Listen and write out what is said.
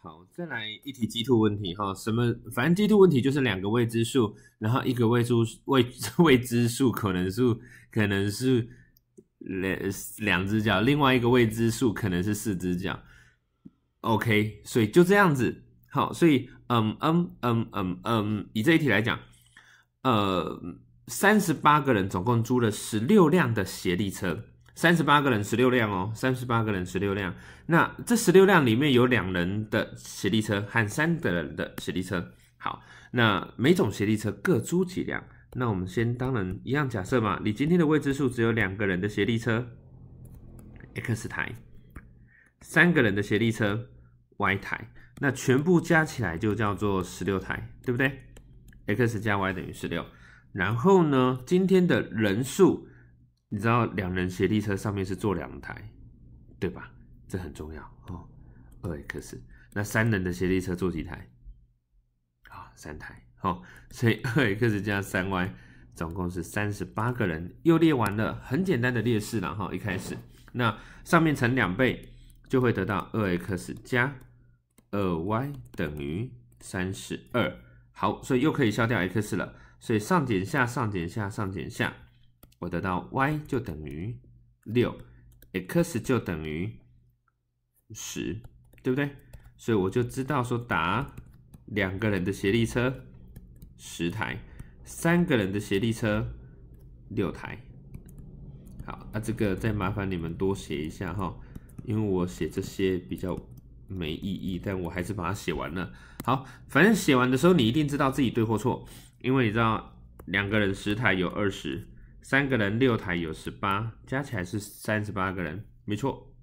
好，再来一题鸡兔问题哈，什么？反正鸡兔问题就是两个未知数，然后一个未知未知 未知数可能是可能是两两只脚，另外一个未知数可能是四只脚。OK，所以就这样子。好，所以嗯嗯嗯嗯嗯，以这一题来讲，呃，三十八个人总共租了十六辆的协力车。三十八个人，十六辆哦。三十八个人，十六辆。那这十六辆里面有两人的协力车和三个人的协力车。好，那每种协力车各租几辆？那我们先当然一样假设嘛。你今天的未知数只有两个人的协力车 x 台，三个人的协力车 y 台。那全部加起来就叫做十六台，对不对？x 加 y 等于十六。然后呢，今天的人数。你知道两人协力车上面是坐两台，对吧？这很重要哦。二 x，那三人的协力车坐几台？啊，三台哦。所以二 x 加三 y，总共是三十八个人，又列完了很简单的列式了哈。一开始，那上面乘两倍，就会得到二 x 加二 y 等于三十二。好，所以又可以消掉 x 了。所以上减下，上减下，上减下。我得到 y 就等于六，x 就等于十，对不对？所以我就知道说，答两个人的协力车十台，三个人的协力车六台。好，那这个再麻烦你们多写一下哈，因为我写这些比较没意义，但我还是把它写完了。好，反正写完的时候你一定知道自己对或错，因为你知道两个人十台有二十。三个人，六台有十八，加起来是三十八个人，没错。